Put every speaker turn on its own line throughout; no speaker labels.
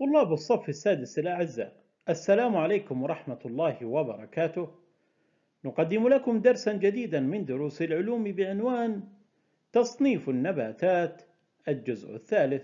طلاب الصف السادس الأعزاء السلام عليكم ورحمة الله وبركاته نقدم لكم درسا جديدا من دروس العلوم بعنوان تصنيف النباتات الجزء الثالث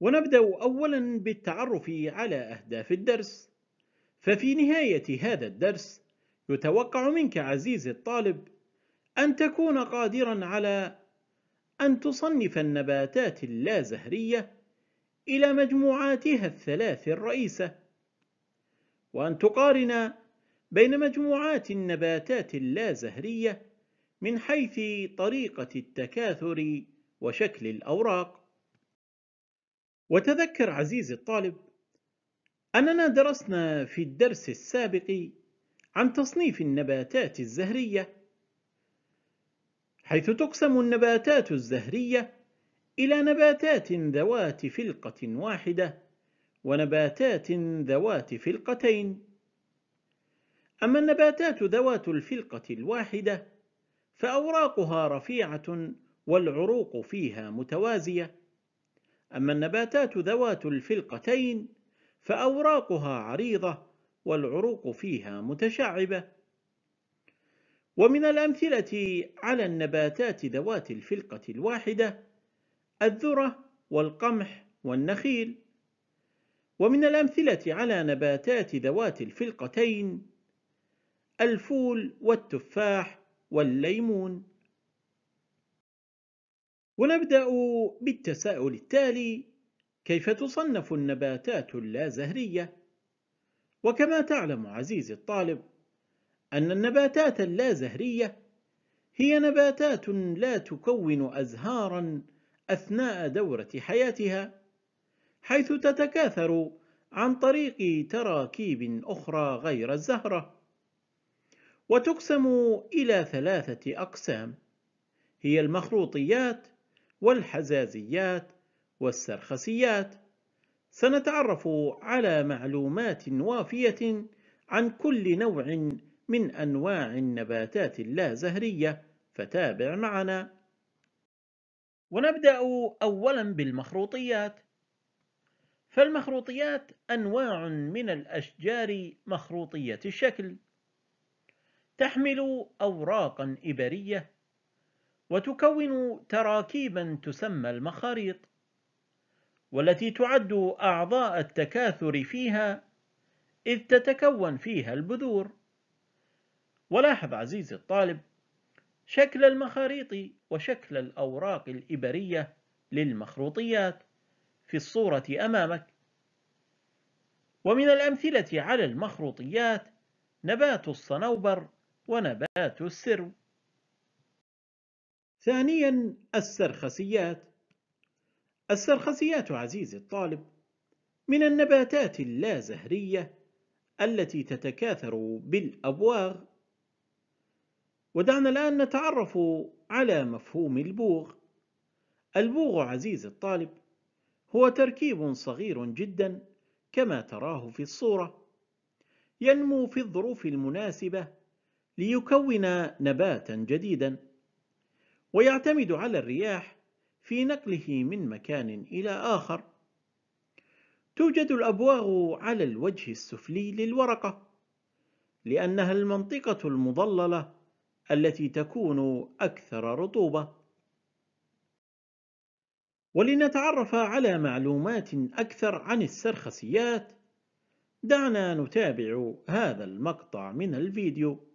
ونبدأ أولا بالتعرف على أهداف الدرس ففي نهاية هذا الدرس يتوقع منك عزيزي الطالب أن تكون قادرا على أن تصنف النباتات اللازهرية إلى مجموعاتها الثلاث الرئيسة وأن تقارن بين مجموعات النباتات اللازهرية من حيث طريقة التكاثر وشكل الأوراق وتذكر عزيزي الطالب أننا درسنا في الدرس السابق عن تصنيف النباتات الزهرية حيث تقسم النباتات الزهرية إلى نباتات ذوات فلقة واحدة ونباتات ذوات فلقتين أما النباتات ذوات الفلقة الواحدة فأوراقها رفيعة والعروق فيها متوازية أما النباتات ذوات الفلقتين فأوراقها عريضة والعروق فيها متشعبة ومن الأمثلة على النباتات ذوات الفلقة الواحدة الذرة والقمح والنخيل ومن الأمثلة على نباتات ذوات الفلقتين الفول والتفاح والليمون ونبدأ بالتساؤل التالي كيف تصنف النباتات اللازهرية؟ وكما تعلم عزيزي الطالب أن النباتات اللازهرية هي نباتات لا تكون أزهارا أثناء دورة حياتها حيث تتكاثر عن طريق تراكيب أخرى غير الزهرة وتقسم إلى ثلاثة أقسام هي المخروطيات والحزازيات والسرخسيات سنتعرف على معلومات وافية عن كل نوع من أنواع النباتات اللازهرية فتابع معنا ونبدأ أولا بالمخروطيات فالمخروطيات أنواع من الأشجار مخروطية الشكل تحمل أوراقا إبرية وتكون تراكيبا تسمى المخاريط والتي تعد أعضاء التكاثر فيها إذ تتكون فيها البذور ولاحظ عزيزي الطالب شكل المخاريط وشكل الأوراق الإبرية للمخروطيات في الصورة أمامك ومن الأمثلة على المخروطيات نبات الصنوبر ونبات السرو ثانيا السرخسيات السرخسيات عزيزي الطالب من النباتات اللازهرية التي تتكاثر بالأبواغ ودعنا الآن نتعرف على مفهوم البوغ البوغ عزيزي الطالب هو تركيب صغير جدا كما تراه في الصورة ينمو في الظروف المناسبة ليكون نباتا جديدا ويعتمد على الرياح في نقله من مكان إلى آخر توجد الأبواغ على الوجه السفلي للورقة لأنها المنطقة المضللة التي تكون أكثر رطوبة ولنتعرف على معلومات أكثر عن السرخسيات دعنا نتابع هذا المقطع من الفيديو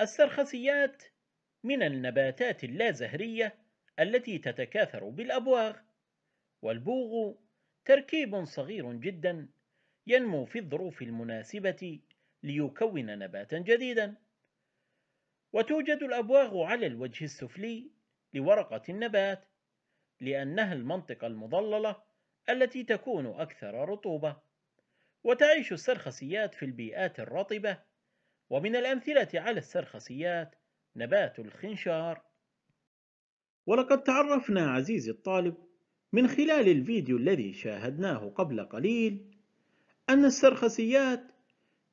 السرخسيات من النباتات اللازهرية التي تتكاثر بالأبواغ والبوغ تركيب صغير جدا ينمو في الظروف المناسبة ليكون نباتا جديدا وتوجد الأبواغ على الوجه السفلي لورقة النبات لأنها المنطقة المضللة التي تكون أكثر رطوبة وتعيش السرخسيات في البيئات الرطبة ومن الأمثلة على السرخسيات نبات الخنشار ولقد تعرفنا عزيزي الطالب من خلال الفيديو الذي شاهدناه قبل قليل أن السرخسيات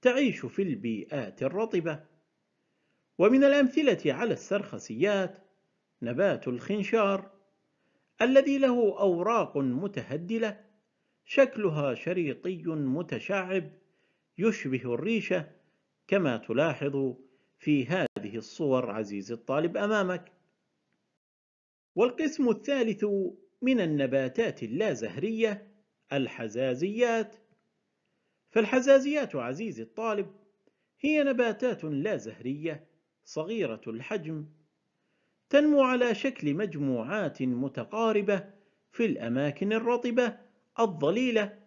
تعيش في البيئات الرطبة ومن الأمثلة على السرخسيات نبات الخنشار الذي له أوراق متهدلة شكلها شريطي متشعب يشبه الريشة كما تلاحظ في هذه الصور عزيزي الطالب أمامك والقسم الثالث من النباتات اللازهرية الحزازيات فالحزازيات عزيزي الطالب هي نباتات لا زهرية صغيرة الحجم تنمو على شكل مجموعات متقاربة في الأماكن الرطبة الظليلة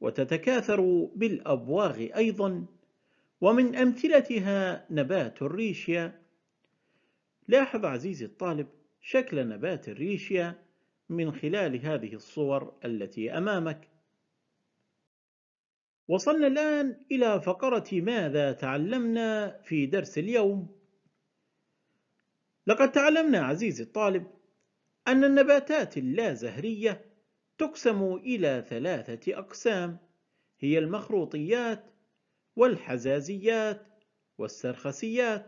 وتتكاثر بالأبواغ أيضا ومن أمثلتها نبات الريشيا لاحظ عزيزي الطالب شكل نبات الريشيا من خلال هذه الصور التي أمامك وصلنا الآن إلى فقرة ماذا تعلمنا في درس اليوم لقد تعلمنا عزيزي الطالب أن النباتات اللازهرية تقسم إلى ثلاثة أقسام هي المخروطيات والحزازيات والسرخسيات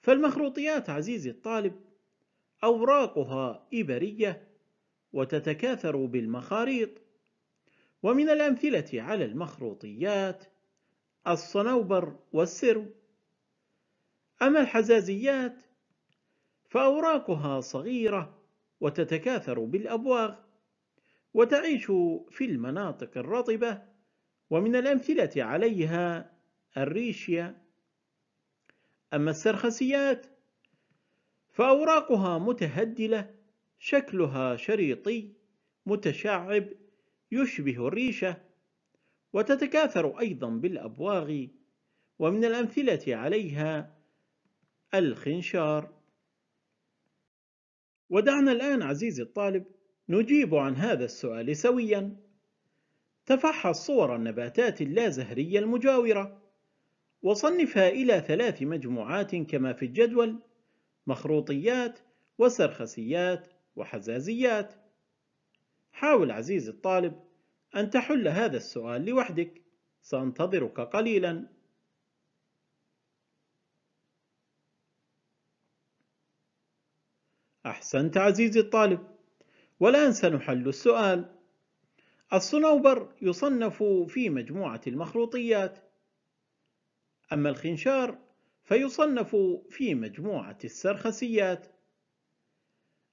فالمخروطيات عزيزي الطالب أوراقها إبرية وتتكاثر بالمخاريط ومن الأمثلة على المخروطيات الصنوبر والسرو أما الحزازيات فأوراقها صغيرة وتتكاثر بالأبواغ وتعيش في المناطق الرطبة ومن الأمثلة عليها الريشيا أما السرخسيات فأوراقها متهدلة شكلها شريطي متشعب يشبه الريشة وتتكاثر أيضا بالأبواغ ومن الأمثلة عليها الخنشار ودعنا الآن عزيزي الطالب نجيب عن هذا السؤال سويا تفحص صور النباتات اللازهرية المجاورة وصنفها إلى ثلاث مجموعات كما في الجدول مخروطيات وسرخسيات وحزازيات حاول عزيزي الطالب أن تحل هذا السؤال لوحدك سأنتظرك قليلا أحسنت عزيزي الطالب والآن سنحل السؤال الصنوبر يصنف في مجموعة المخروطيات أما الخنشار فيصنف في مجموعة السرخسيات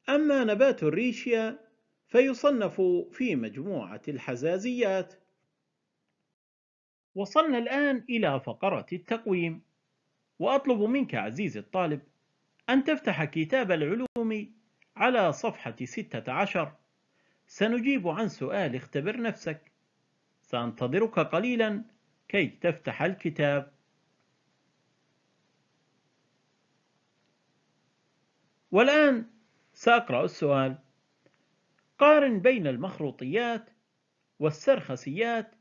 أما نبات الريشيا فيصنف في مجموعة الحزازيات وصلنا الآن إلى فقرة التقويم وأطلب منك عزيزي الطالب أن تفتح كتاب العلوم على صفحة 16 سنجيب عن سؤال اختبر نفسك سأنتظرك قليلا كي تفتح الكتاب والآن سأقرأ السؤال قارن بين المخروطيات والسرخسيات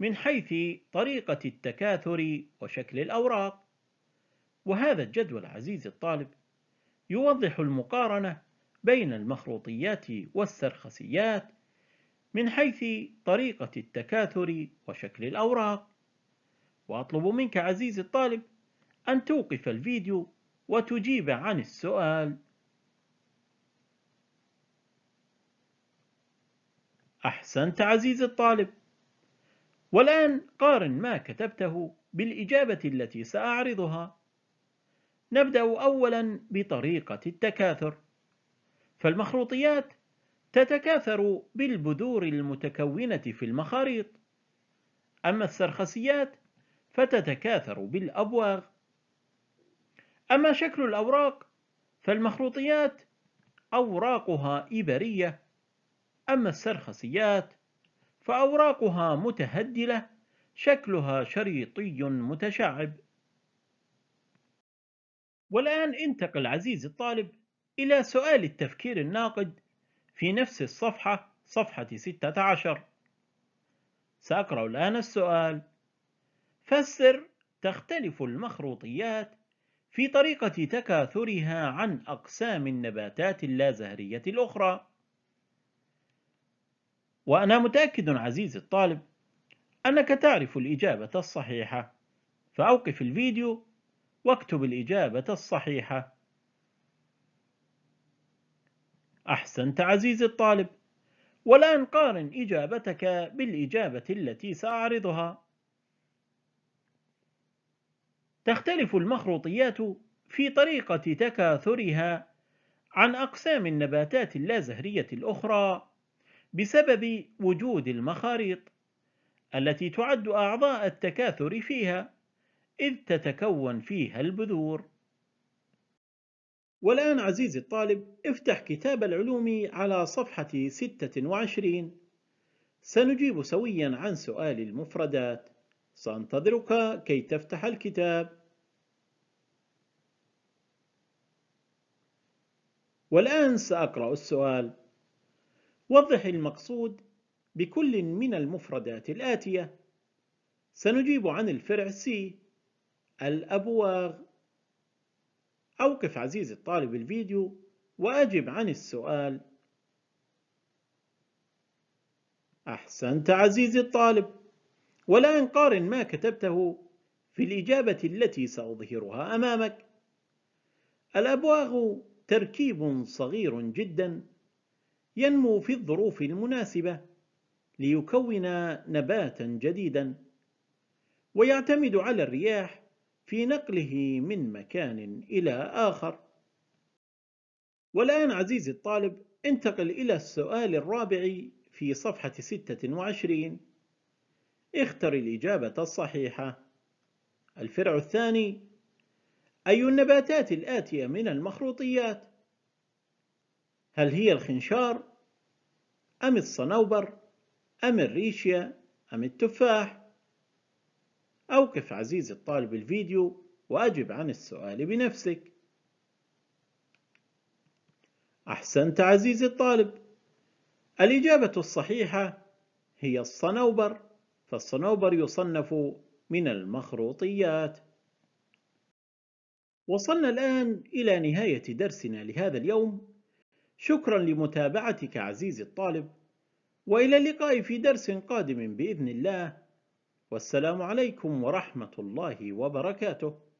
من حيث طريقة التكاثر وشكل الأوراق وهذا الجدول عزيزي الطالب يوضح المقارنة بين المخروطيات والسرخسيات من حيث طريقة التكاثر وشكل الأوراق وأطلب منك عزيزي الطالب أن توقف الفيديو وتجيب عن السؤال أحسنت عزيزي الطالب والآن قارن ما كتبته بالإجابة التي سأعرضها نبدأ أولا بطريقة التكاثر فالمخروطيات تتكاثر بالبذور المتكونة في المخاريط أما السرخسيات فتتكاثر بالأبواغ أما شكل الأوراق فالمخروطيات أوراقها إبرية أما السرخسيات فأوراقها متهدلة شكلها شريطي متشعب والآن انتقل عزيزي الطالب إلى سؤال التفكير الناقد في نفس الصفحة صفحة 16 سأقرأ الآن السؤال فسر تختلف المخروطيات في طريقة تكاثرها عن أقسام النباتات اللازهرية الأخرى وأنا متأكد عزيزي الطالب أنك تعرف الإجابة الصحيحة فأوقف الفيديو واكتب الإجابة الصحيحة أحسنت عزيزي الطالب والآن قارن إجابتك بالإجابة التي سأعرضها تختلف المخروطيات في طريقة تكاثرها عن أقسام النباتات اللازهرية الأخرى بسبب وجود المخاريط التي تعد أعضاء التكاثر فيها إذ تتكون فيها البذور والآن عزيزي الطالب افتح كتاب العلوم على صفحة 26 سنجيب سويا عن سؤال المفردات سأنتظرك كي تفتح الكتاب والآن سأقرأ السؤال وضح المقصود بكل من المفردات الآتية سنجيب عن الفرع سي الأبواغ أوقف عزيزي الطالب الفيديو وأجب عن السؤال أحسنت عزيزي الطالب والآن قارن ما كتبته في الإجابة التي سأظهرها أمامك الأبواغ تركيب صغير جدا ينمو في الظروف المناسبة ليكون نباتا جديدا ويعتمد على الرياح في نقله من مكان إلى آخر والآن عزيزي الطالب انتقل إلى السؤال الرابع في صفحة 26 اختر الإجابة الصحيحة الفرع الثاني أي النباتات الآتية من المخروطيات هل هي الخنشار أم الصنوبر أم الريشيا أم التفاح أوقف عزيزي الطالب الفيديو وأجب عن السؤال بنفسك أحسنت عزيزي الطالب الإجابة الصحيحة هي الصنوبر فالصنوبر يصنف من المخروطيات وصلنا الآن إلى نهاية درسنا لهذا اليوم شكرا لمتابعتك عزيزي الطالب وإلى اللقاء في درس قادم بإذن الله والسلام عليكم ورحمة الله وبركاته